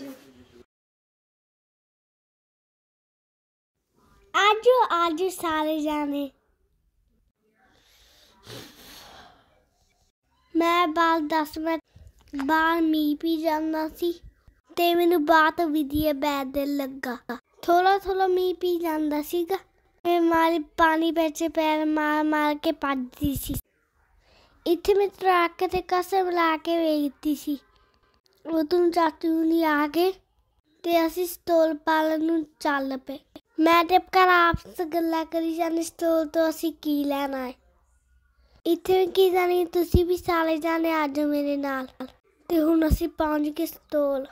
ਜੀ ਅੱਜ ਅੱਜ ਸਾਰੇ ਜਾਣੇ ਮੈਂ ਬਾਲ 10 ਮਿੰਟ ਬਾਹਰ ਮੀਂਹ ਪੀ ਜਾਂਦਾ ਸੀ ਤੇ ਮੈਨੂੰ ਬਾਤ ਵਿਧੀਏ ਬੈਦ ਲੱਗਾ ਥੋੜਾ ਥੋੜਾ ਮੀਂਹ ਪੀ ਜਾਂਦਾ ਸੀਗਾ ਮੈਂ ਮਾਰੇ ਪਾਣੀ ਵਿੱਚ ਪੈਰ ਮਾਰ ਮਾਰ ਕੇ ਭੱਜਦੀ ਸੀ ਇੱਥੇ ਮੈਂ ਟਰੱਕ ਤੇ ਕਸਮ ਲਾ ਕੇ ਵੇਖਦੀ ਸੀ ਉਦੋਂ ਚਾਚੂ ਨਹੀਂ ਆ ਗਏ ਤੇ ਅਸੀਂ ਸਟੋਲ ਪਾਲਣ ਨੂੰ ਚੱਲ ਪਏ ਮੈਂ ਤੇ ਘਰ ਆਪਸ ਗੱਲਾਂ ਕਰੀ ਜਾਂਦੇ ਸਟੋਲ ਤੋਂ ਅਸੀਂ ਕੀ ਲੈਣਾ ਹੈ ਇੱਥੇ ਕੀ ਜਾਣੀ ਤੁਸੀਂ ਵੀ ਸਾਲੇ ਜਾਣੇ ਅੱਜ ਮੇਰੇ ਨਾਲ ਤੇ ਹੁਣ ਅਸੀਂ ਪਹੁੰਚ ਗਏ ਸਟੋਲ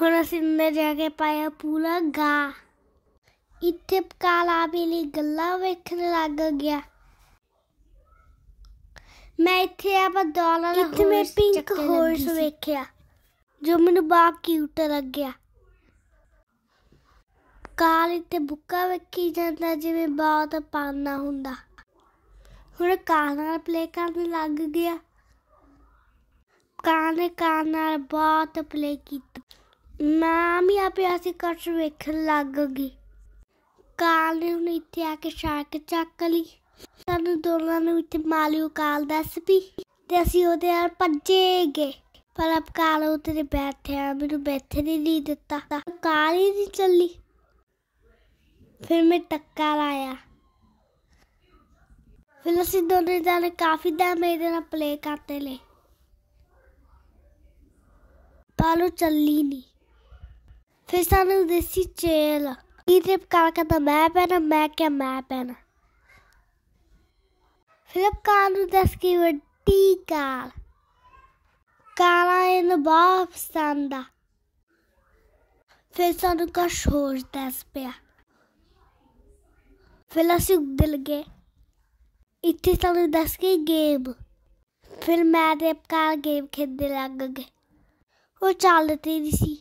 ਹੁਣ ਅਸੀਂ ਅੰਦਰ ਜਾ ਕੇ ਪਾਇਆ ਪੂਰਾ ਗਾ ਇੱਥੇ ਪਕਾਲਾ ਬਿਲੀ ਗੱਲਾਂ ਵੇਖਣ ਲੱਗ ਗਿਆ ਮੈਂ ਇੱਥੇ ਆ ਬਦੌਲਾ ਦਾ ਇੱਥੇ ਮੈਂ ਪਿੰਕ ਹੋਰਸ ਵੇਖਿਆ ਜੋ ਮੈਨੂੰ ਬਾ ਕਿਊਟ ਲੱਗਿਆ ਕਾਲ ਤੇ ਬੁੱਕਾ ਵੇਖੀ ਜਾਂਦਾ ਜਿਵੇਂ ਬਹੁਤ ਪਾਨਾ ਹੁੰਦਾ ਹੁਣ ਕਾਹ ਨਾਲ ਪਲੇ ਕਰਨ ਲੱਗ ਗਿਆ ਕਾਹ ਨੇ ਕਾਹ ਨਾਲ ਬਾਤ ਪਲੇ ਕੀਤਾ ਮੈਂ ਵੀ ਆਪੇ ਅਸੀਂ ਕੱਟ ਵੇਖਣ ਲੱਗ ਗਈ ਕਾਲ ਨੇ ਹੁਣ ਇੱਥੇ ਆ ਕੇ ਸ਼ਾਕ ਚੱਕ ਲਈ ਸਾਨੂੰ ਦੋਨਾਂ ਨੂੰ ਇੱਥੇ ਮਾਲਿਓ ਕਾਲ ਦੱਸ ਵੀ ਤੇ ਅਸੀਂ ਉਹਦੇ ਨਾਲ ਭੱਜੇ ਗਏ ਪਰ ਅਬ ਕਾਲ ਉੱਤੇ ਬੈਠਿਆ ਮੈਨੂੰ ਬੈਠੇ ਨਹੀਂ ਦਿੱਤਾ ਕਾਲ ਹੀ ਨਹੀਂ ਚੱਲੀ ਫਿਰ ਮੈਂ ਟੱਕਾ ਲਾਇਆ ਫਿਰ ਅਸੀਂ ਦੋਨੇ ਜਾਣੇ ਕਾਫੀ ਦਾ ਮੇਰੇ ਨਾਲ ਪਲੇ ਕਰਦੇ ਲੈ ਪਾਲੂ ਚੱਲੀ ਨਹੀਂ ਫਿਰ ਸਾਨੂੰ ਦੇਸੀ ਚੇਲ ਤੇ ਕਾਕਾ ਦਾ ਮੈਂ ਪੈਣਾ ਮੈਂ ਕਿਹਾ ਮੈਂ ਪੈਣਾ Filipkaan teskivat tiikaal. Kaalainen baapstanda. Filsanukas hoortäspiä. Filasukdelge. इतने सारे दस के गेम फिर मैं तो आपका गेम खेलने लग गए वो चलती नहीं सी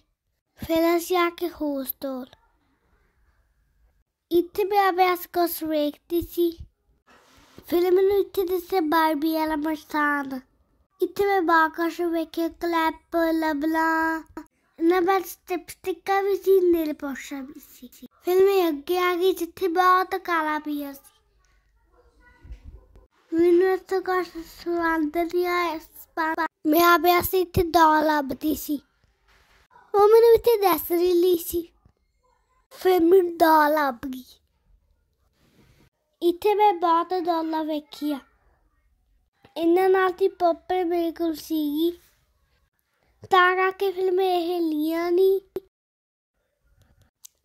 फिर असं आके होस्टल इतने मैं अभ्यास को सवेखती सी Filmin ülkedisi Barbie yalamıştan. İtime bakışı ve keklep bla bla. Ne ben stepstik bir sinirli boşa bir sinirli. Filmi yaggi yaggi ciddi bağda kalabiliyorsun. Üniversite karşısılandır ya İspanya. ਮੈਂ ਆਪਿਆ ਸੀ ਇੱਥੇ ਦਾਲ ਲੱਭਦੀ ਸੀ ਉਹ ਮੈਨੂੰ ਇੱਥੇ ਦੱਸ ਰਹੀ ਸੀ ਫਿਰ ਮੈਨੂੰ ਦਾਲ ਇੱਥੇ ਮੈਂ ਬਾਤ ਦਾਲਾ ਵੇਖੀਆ ਇਹਨਾਂ ਨਾਲ ਦੀ ਪੱਪਰ ਬਿਲਕੁਲ ਸੀਗੀ ਤਾਂ ਕੇ ਫਿਲਮ ਇਹ ਲੀਆਂ ਨਹੀਂ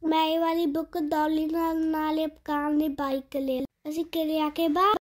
ਮੈਂ ਇਹ ਵਾਲੀ ਬੁੱਕ ਦੌਲੀ ਨਾਲ ਨਾਲੇ ਪਕਾਣ ਦੀ ਬਾਈਕ ਲੈ ਅਸੀਂ ਕਿਰਿਆ ਕੇ ਬਾਅਦ